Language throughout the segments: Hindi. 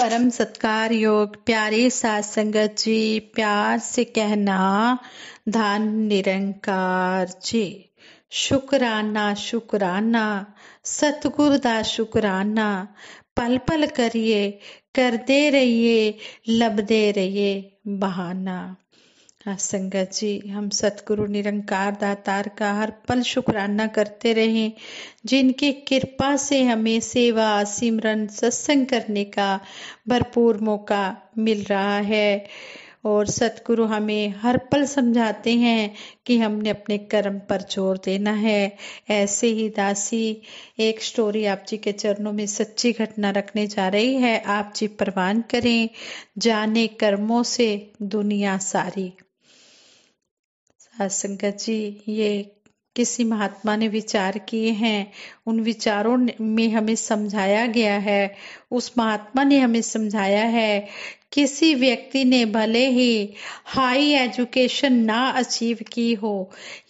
परम सत्कार योग प्यारे सात संगत जी प्यार से कहना धन निरंकार जी शुकराना शुकराना सतगुर दा शुकराना पल पल करिए करते रहिए लभदे रहिए बहाना हाँ संगत जी हम सतगुरु निरंकार दातार का हर पल शुक्राना करते रहे जिनकी कृपा से हमें सेवा सिमरन सत्संग करने का भरपूर मौका मिल रहा है और सतगुरु हमें हर पल समझाते हैं कि हमने अपने कर्म पर जोर देना है ऐसे ही दासी एक स्टोरी आप जी के चरणों में सच्ची घटना रखने जा रही है आप जी प्रवान करें जाने कर्मों से दुनिया सारी संगत जी ये किसी महात्मा ने विचार किए हैं उन विचारों में हमें समझाया गया है उस महात्मा ने हमें समझाया है किसी व्यक्ति ने भले ही हाई एजुकेशन ना अचीव की हो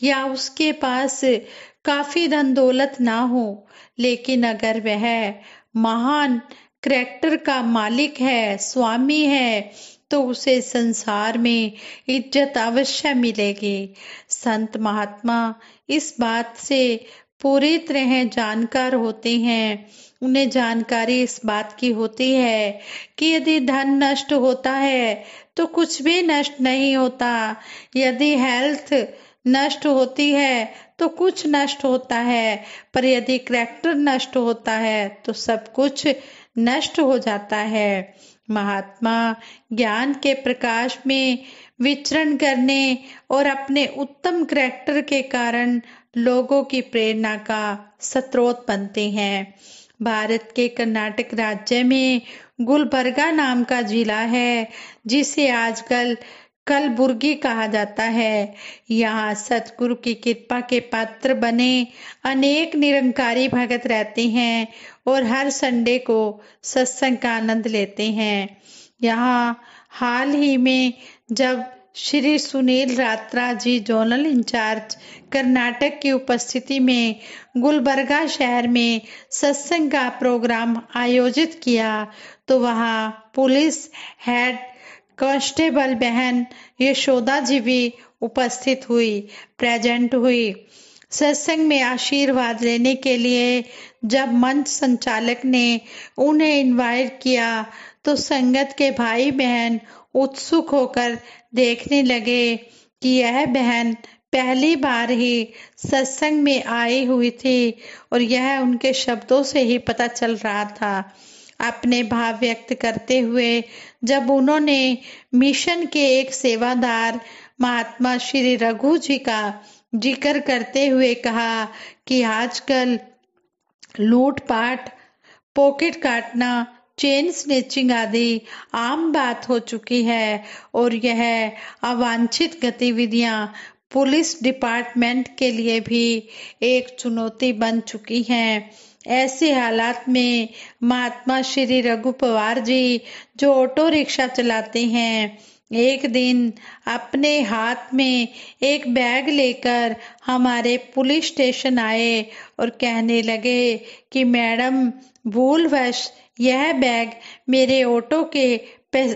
या उसके पास काफी धन दौलत ना हो लेकिन अगर वह महान करेक्टर का मालिक है स्वामी है तो उसे संसार में इज्जत अवश्य मिलेगी संत महात्मा इस बात से पूरी तरह जानकार होते हैं उन्हें जानकारी इस बात की होती है कि यदि धन नष्ट होता है तो कुछ भी नष्ट नहीं होता यदि हेल्थ नष्ट होती है तो कुछ नष्ट होता है पर यदि करेक्टर नष्ट होता है तो सब कुछ नष्ट हो जाता है महात्मा ज्ञान के प्रकाश में विचरण करने और अपने उत्तम करैक्टर के कारण लोगों की प्रेरणा का स्रोत बनते हैं भारत के कर्नाटक राज्य में गुलबर्गा नाम का जिला है जिसे आजकल कलबुर्गी कहा जाता है यहाँ सतगुरु की कृपा के पात्र बने अनेक निरंकारी भगत रहते हैं और हर संडे को सत्संग का आनंद लेते हैं यहाँ हाल ही में जब श्री सुनील रात्रा जी जोनल इंचार्ज कर्नाटक की उपस्थिति में गुलबर्गा शहर में सत्संग का प्रोग्राम आयोजित किया तो वहाँ पुलिस हेड कांस्टेबल बहन यशोदा जी भी उपस्थित हुई प्रेजेंट हुई सत्संग में आशीर्वाद लेने के लिए जब मंच संचालक ने उन्हें इनवाइट किया तो संगत के भाई बहन उत्सुक होकर देखने लगे कि यह बहन पहली बार ही सत्संग में आई हुई थी और यह उनके शब्दों से ही पता चल रहा था अपने भाव व्यक्त करते हुए जब उन्होंने मिशन के एक सेवादार महात्मा श्री रघु जी का जिक्र करते हुए कहा कि आजकल लूटपाट पॉकेट काटना चेन स्नेचिंग आदि आम बात हो चुकी है और यह अवांछित गतिविधियां पुलिस डिपार्टमेंट के लिए भी एक चुनौती बन चुकी हैं ऐसे हालात में महात्मा श्री रघु पवार जी जो ऑटो रिक्शा चलाते हैं एक दिन अपने हाथ में एक बैग लेकर हमारे पुलिस स्टेशन आए और कहने लगे कि मैडम भूलवश यह बैग मेरे ऑटो के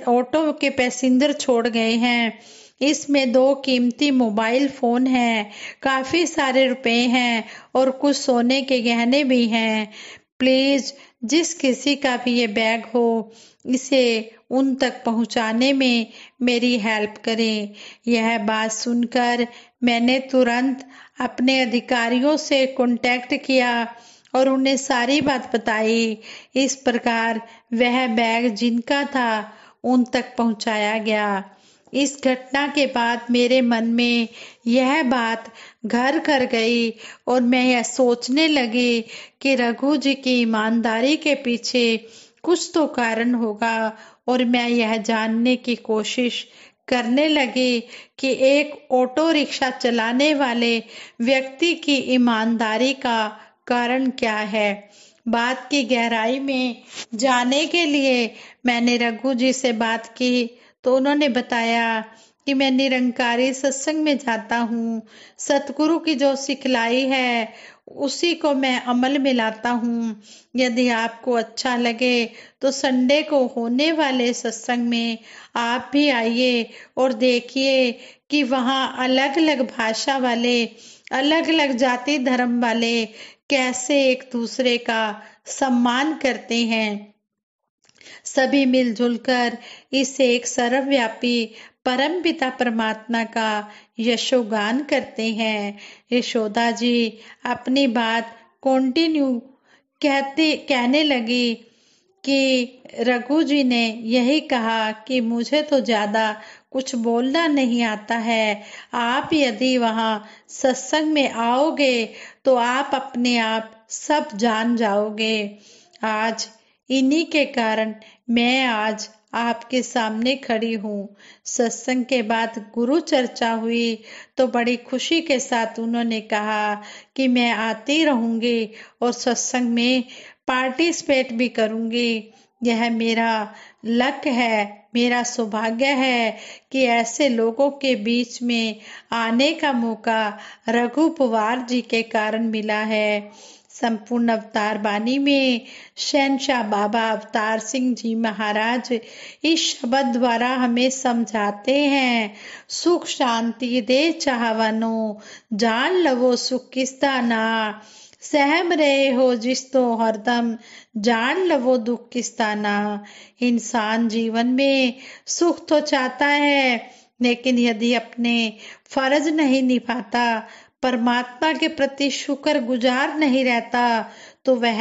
ऑटो के पैसेंजर छोड़ गए हैं इसमें दो कीमती मोबाइल फोन हैं काफी सारे रुपए हैं और कुछ सोने के गहने भी हैं प्लीज जिस किसी का भी ये बैग हो इसे उन तक पहुंचाने में मेरी हेल्प करें यह बात सुनकर मैंने तुरंत अपने अधिकारियों से कांटेक्ट किया और उन्हें सारी बात बताई इस प्रकार वह बैग जिनका था उन तक पहुंचाया गया इस घटना के बाद मेरे मन में यह बात घर कर गई और मैं यह सोचने लगी कि रघु जी की ईमानदारी के पीछे कुछ तो कारण होगा और मैं यह जानने की कोशिश करने लगी कि एक ऑटो रिक्शा चलाने वाले व्यक्ति की ईमानदारी का कारण क्या है बात की गहराई में जाने के लिए मैंने रघु जी से बात की तो उन्होंने बताया कि मैं निरंकारी सत्संग में जाता हूँ सतगुरु की जो सिखलाई है उसी को मैं अमल में लाता हूँ यदि आपको अच्छा लगे तो संडे को होने वाले सत्संग में आप भी आइए और देखिए कि वहाँ अलग अलग भाषा वाले अलग अलग जाति धर्म वाले कैसे एक दूसरे का सम्मान करते हैं सभी मिलजुल कर इस एक सर्वव्यापी परम पिता परमात्मा का यशोगान करते हैं यशोदा जी अपनी बात कंटिन्यू कहते कहने लगी कि रघु जी ने यही कहा कि मुझे तो ज्यादा कुछ बोलना नहीं आता है आप यदि वहाँ सत्संग में आओगे तो आप अपने आप सब जान जाओगे आज इन्हीं के कारण मैं आज आपके सामने खड़ी हूँ सत्संग के बाद गुरु चर्चा हुई तो बड़ी खुशी के साथ उन्होंने कहा कि मैं आती रहूंगी और सत्संग में पार्टिसिपेट भी करूंगी यह मेरा लक है मेरा सौभाग्य है कि ऐसे लोगों के बीच में आने का मौका रघु पवार जी के कारण मिला है संपूर्ण अवतार वाणी में शहनशाह बाबा अवतार सिंह जी महाराज इस शब्द द्वारा हमें समझाते हैं सुख शांति दे चाहवनो जान लवो सुख ना सहम रहे हो जिस तो हरदम जान लवो दुख ना इंसान जीवन में सुख तो चाहता है लेकिन यदि अपने फर्ज नहीं निभाता परमात्मा के प्रति शुक्र गुजार नहीं रहता तो वह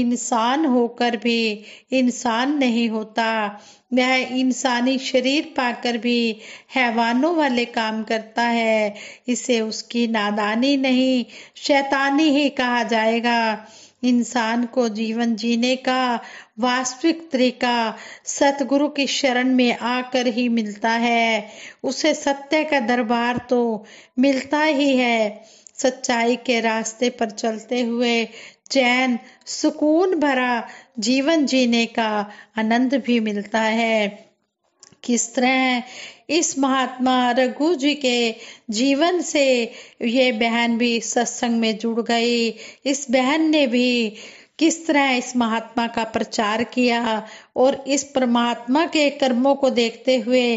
इंसान होकर भी इंसान नहीं होता वह इंसानी शरीर पाकर भी हैवानों वाले काम करता है इसे उसकी नादानी नहीं शैतानी ही कहा जाएगा इंसान को जीवन जीने का वास्तविक तरीका सतगुरु की शरण में आकर ही मिलता है उसे सत्य का दरबार तो मिलता ही है सच्चाई के रास्ते पर चलते हुए चैन सुकून भरा जीवन जीने का आनंद भी मिलता है किस तरह इस महात्मा रघु जी के जीवन से ये बहन भी सत्संग में जुड़ गई इस बहन ने भी किस तरह इस महात्मा का प्रचार किया और इस परमात्मा के कर्मों को देखते हुए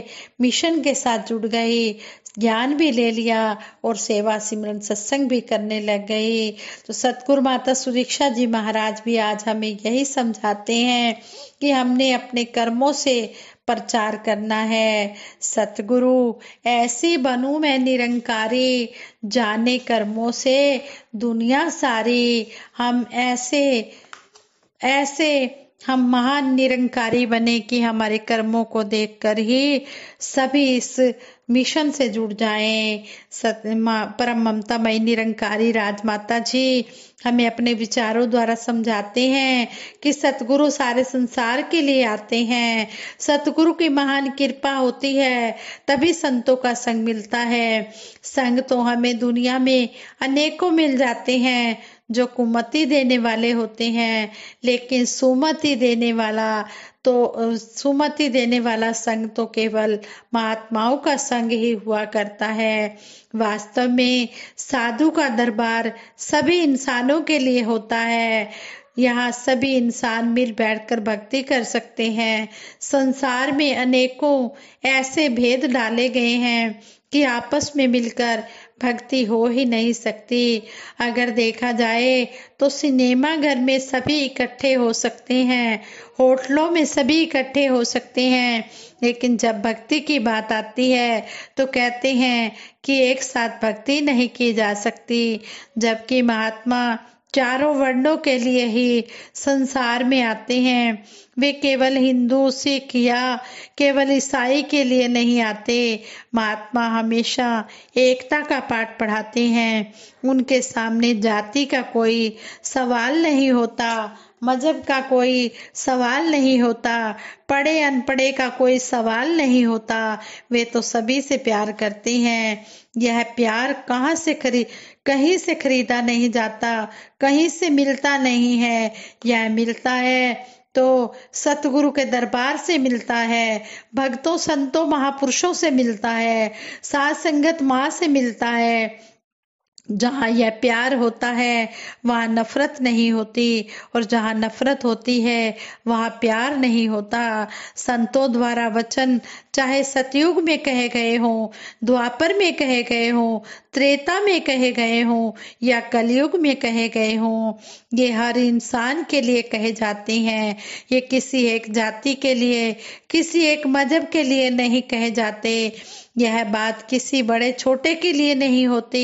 मिशन के साथ जुड़ गई ज्ञान भी ले लिया और सेवा सिमरन सत्संग भी करने लग गई तो सतगुरु माता सुदीक्षा जी महाराज भी आज हमें यही समझाते हैं कि हमने अपने कर्मों से प्रचार करना है सतगुरु ऐसी बनू मैं निरंकारी जाने कर्मों से दुनिया सारी हम ऐसे ऐसे हम महान निरंकारी बने कि हमारे कर्मों को देखकर ही सभी इस मिशन से जुड़ जाएं परम मई निरंकारी राजमाता जी हमें अपने विचारों द्वारा समझाते हैं कि सतगुरु सारे संसार के लिए आते हैं सतगुरु की महान कृपा होती है तभी संतों का संग मिलता है संग तो हमें दुनिया में अनेकों मिल जाते हैं जो कुमति देने वाले होते हैं लेकिन सुमति देने वाला तो सुमति देने वाला संग तो केवल महात्माओं का संग ही हुआ करता है वास्तव में साधु का दरबार सभी इंसानों के लिए होता है यहाँ सभी इंसान मिल बैठकर भक्ति कर सकते हैं संसार में अनेकों ऐसे भेद डाले गए हैं कि आपस में मिलकर भक्ति हो ही नहीं सकती अगर देखा जाए तो सिनेमा घर में सभी इकट्ठे हो सकते हैं होटलों में सभी इकट्ठे हो सकते हैं लेकिन जब भक्ति की बात आती है तो कहते हैं कि एक साथ भक्ति नहीं की जा सकती जबकि महात्मा चारों वर्णों के लिए ही संसार में आते हैं वे केवल हिंदू सिख या केवल ईसाई के लिए नहीं आते महात्मा हमेशा एकता का पाठ पढ़ाते हैं उनके सामने जाति का कोई सवाल नहीं होता मजहब का कोई सवाल नहीं होता पढ़े अनपढ़े का कोई सवाल नहीं होता वे तो सभी से प्यार करते हैं यह प्यार कहाँ से खरी कहीं से खरीदा नहीं जाता कहीं से मिलता नहीं है यह मिलता है तो सतगुरु के दरबार से मिलता है भक्तों संतों महापुरुषों से मिलता है सात संगत माँ से मिलता है जहाँ यह प्यार होता है वहाँ नफरत नहीं होती और जहाँ नफरत होती है वहाँ प्यार नहीं होता संतों द्वारा वचन चाहे सतयुग में कहे गए हों द्वापर में कहे गए हों त्रेता में कहे गए हों या कलयुग में कहे गए हों ये हर इंसान के लिए कहे जाते हैं ये किसी एक जाति के लिए किसी एक मजहब के लिए नहीं कहे जाते यह बात किसी बड़े छोटे के लिए नहीं होती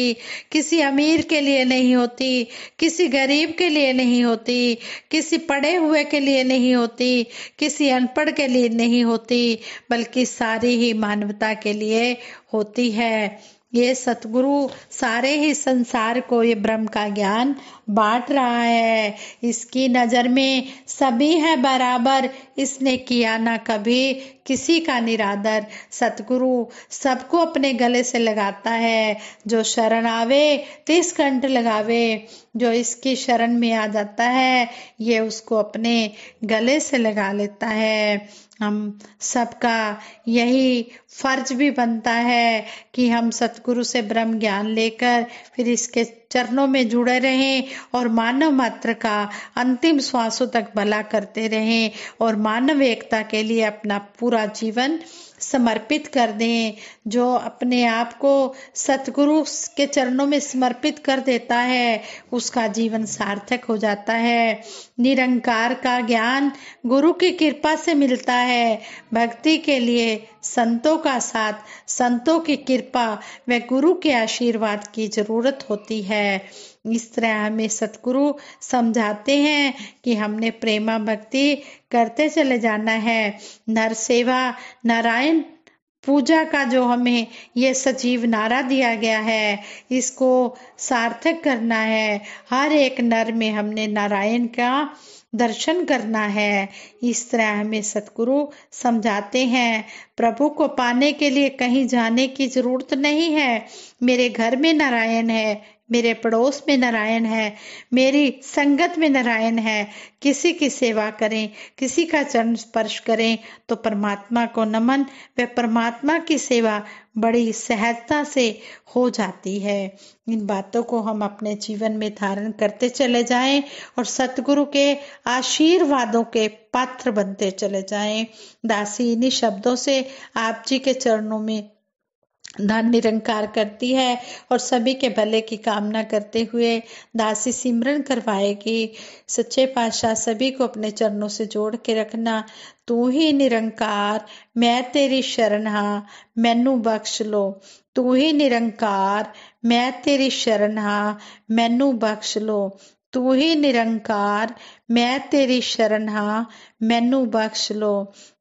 किसी अमीर के लिए नहीं होती किसी गरीब के लिए नहीं होती किसी पढ़े हुए के लिए नहीं होती किसी अनपढ़ के लिए नहीं होती बल्कि सारी ही मानवता के लिए होती है ये सतगुरु सारे ही संसार को ये ब्रह्म का ज्ञान बांट रहा है इसकी नजर में सभी है बराबर इसने किया ना कभी किसी का निरादर सतगुरु सबको अपने गले से लगाता है जो शरण आवे तीस कंठ लगावे जो इसकी शरण में आ जाता है ये उसको अपने गले से लगा लेता है हम सबका यही फर्ज भी बनता है कि हम सतगुरु से ब्रह्म ज्ञान लेकर फिर इसके चरणों में जुड़े रहें और मानव मात्र का अंतिम श्वासों तक भला करते रहें और मानव एकता के लिए अपना पूरा जीवन समर्पित कर दें जो अपने आप को सतगुरु के चरणों में समर्पित कर देता है उसका जीवन सार्थक हो जाता है निरंकार का ज्ञान गुरु की कृपा से मिलता है भक्ति के लिए संतों का साथ संतों की कृपा व गुरु के आशीर्वाद की जरूरत होती है है इस तरह हमें सतगुरु समझाते हैं कि हमने प्रेमा भक्ति करते चले जाना है नर सेवा नारायण पूजा का जो हमें ये सजीव नारा दिया गया है इसको सार्थक करना है हर एक नर में हमने नारायण का दर्शन करना है इस तरह हमें सतगुरु समझाते हैं प्रभु को पाने के लिए कहीं जाने की जरूरत नहीं है मेरे घर में नारायण है मेरे पड़ोस में नारायण है मेरी संगत में नारायण है किसी की सेवा करें किसी का चरण स्पर्श करें तो परमात्मा को नमन व परमात्मा की सेवा बड़ी सहजता से हो जाती है इन बातों को हम अपने जीवन में धारण करते चले जाएं और सतगुरु के आशीर्वादों के पात्र बनते चले जाएं दासी इन्हीं शब्दों से आप जी के चरणों में धन निरंकार करती है और सभी के भले की कामना करते हुए दासी सिमरन करवाएगी सच्चे पाशाह सभी को अपने चरणों से जोड़ के रखना तू ही निरंकार मैं तेरी शरण हाँ मैनू बख्श लो तू ही निरंकार मैं तेरी शरण हाँ मैनू बख्श लो तू ही निरंकार मैं तेरी शरण हाँ मैनू बख्श लो